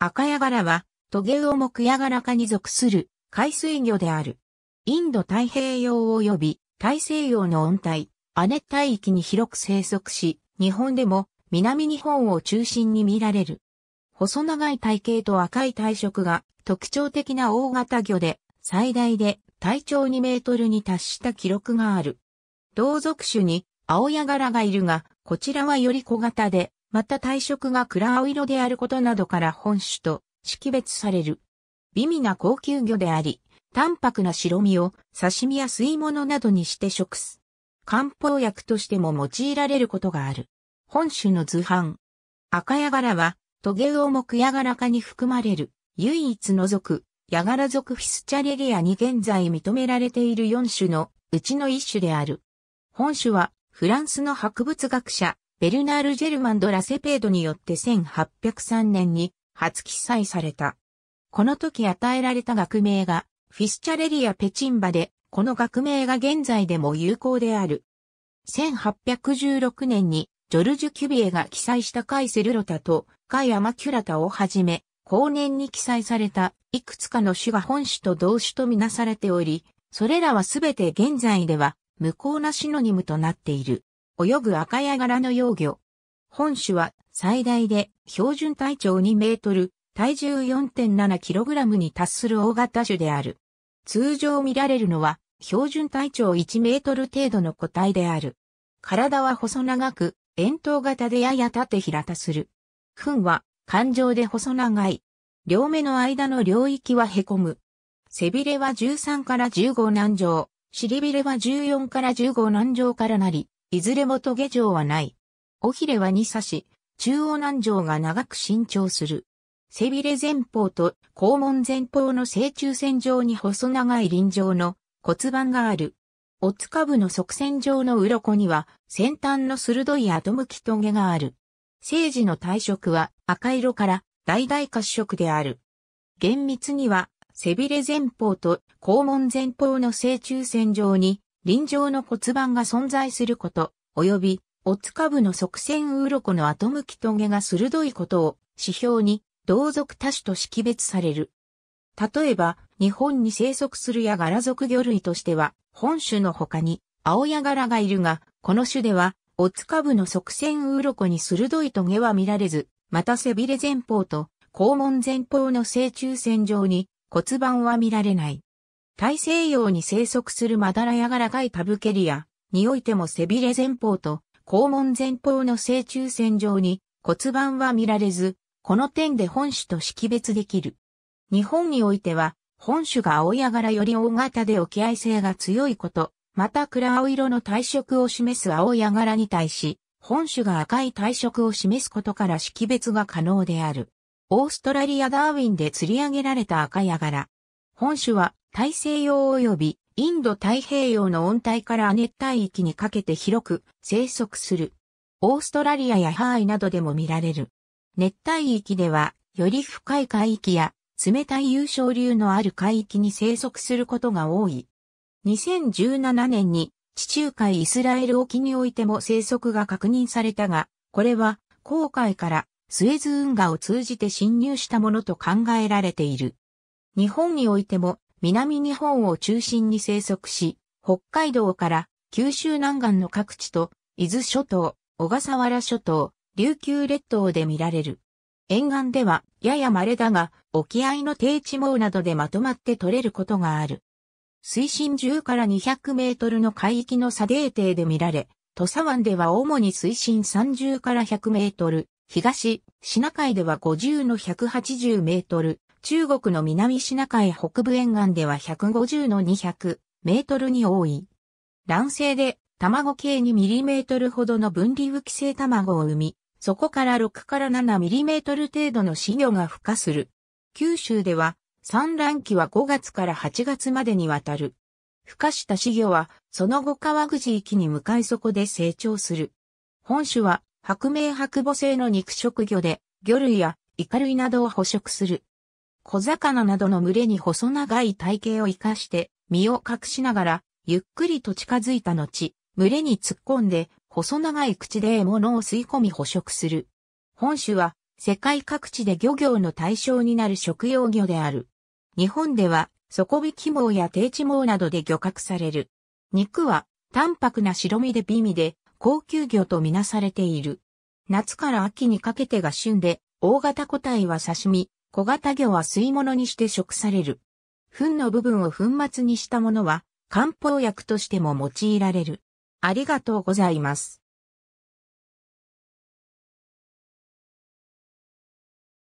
赤ヤガラは、トゲウオモクヤガラ科に属する海水魚である。インド太平洋及び大西洋の温帯、亜熱帯域に広く生息し、日本でも南日本を中心に見られる。細長い体型と赤い体色が特徴的な大型魚で、最大で体長2メートルに達した記録がある。同族種に青ヤガラがいるが、こちらはより小型でまた体色が暗青色であることなどから本種と識別される。美味な高級魚であり、淡白な白身を刺身や吸い物などにして食す。漢方薬としても用いられることがある。本種の図版。赤ヤガラは、トゲウオクヤガラ科に含まれる、唯一の属、ヤガラ属フィスチャレリアに現在認められている4種のうちの1種である。本種は、フランスの博物学者、ベルナール・ジェルマンド・ラセペードによって1803年に初記載された。この時与えられた学名がフィスチャレリア・ペチンバで、この学名が現在でも有効である。1816年にジョルジュ・キュビエが記載したカイセルロタとカイアマキュラタをはじめ、後年に記載されたいくつかの種が本種と同種とみなされており、それらはすべて現在では無効なシノニムとなっている。泳ぐ赤や柄の幼魚。本種は最大で標準体長2メートル、体重 4.7kg に達する大型種である。通常見られるのは標準体長1メートル程度の個体である。体は細長く、円筒型でやや縦平たする。糞は環状で細長い。両目の間の領域は凹む。背びれは13から15軟条、尻びれは14から15軟条からなり、いずれもトゲ状はない。尾ひれは2刺し、中央南上が長く伸長する。背びれ前方と肛門前方の正中線上に細長い輪状の骨盤がある。おつかぶの側線上の鱗には先端の鋭い後向き棘がある。生児の体色は赤色から大々褐色である。厳密には背びれ前方と肛門前方の正中線上に臨場の骨盤が存在すること、及び、オツ下部の側線ウロコの後向きトゲが鋭いことを指標に、同族多種と識別される。例えば、日本に生息するヤガラ属魚類としては、本種の他に、青ヤガラがいるが、この種では、オツ下部の側線ウロコに鋭いトゲは見られず、また背びれ前方と、肛門前方の正中線上に骨盤は見られない。大西洋に生息するマダラやガラガイタブケリアにおいても背びれ前方と肛門前方の正中線上に骨盤は見られず、この点で本種と識別できる。日本においては、本種が青ガラより大型で沖合性が強いこと、また暗青色の体色を示す青ガラに対し、本種が赤い体色を示すことから識別が可能である。オーストラリアダーウィンで釣り上げられた赤ガラ。本種は大西洋及びインド太平洋の温帯から亜熱帯域にかけて広く生息する。オーストラリアやハワイなどでも見られる。熱帯域では、より深い海域や冷たい優勝流のある海域に生息することが多い。2017年に地中海イスラエル沖においても生息が確認されたが、これは航海からスエズ運河を通じて侵入したものと考えられている。日本においても南日本を中心に生息し、北海道から九州南岸の各地と、伊豆諸島、小笠原諸島、琉球列島で見られる。沿岸ではやや稀だが、沖合の低地網などでまとまって取れることがある。水深10から200メートルの海域の砂泥底で見られ、土佐湾では主に水深30から100メートル、東、シナ海では50の180メートル、中国の南シナ海北部沿岸では150の200メートルに多い。卵生で卵系2ミリメートルほどの分離浮き性卵を産み、そこから6から7ミリメートル程度の死魚が孵化する。九州では産卵期は5月から8月までにわたる。孵化した死魚はその後川口域に向かいそこで成長する。本種は白明白母性の肉食魚で魚類やイカ類などを捕食する。小魚などの群れに細長い体型を活かして身を隠しながらゆっくりと近づいた後、群れに突っ込んで細長い口で獲物を吸い込み捕食する。本種は世界各地で漁業の対象になる食用魚である。日本では底引き網や低地網などで漁獲される。肉は淡白な白身で美味で高級魚とみなされている。夏から秋にかけてが旬で、大型個体は刺身、小型魚は吸い物にして食される。糞の部分を粉末にしたものは漢方薬としても用いられる。ありがとうございます。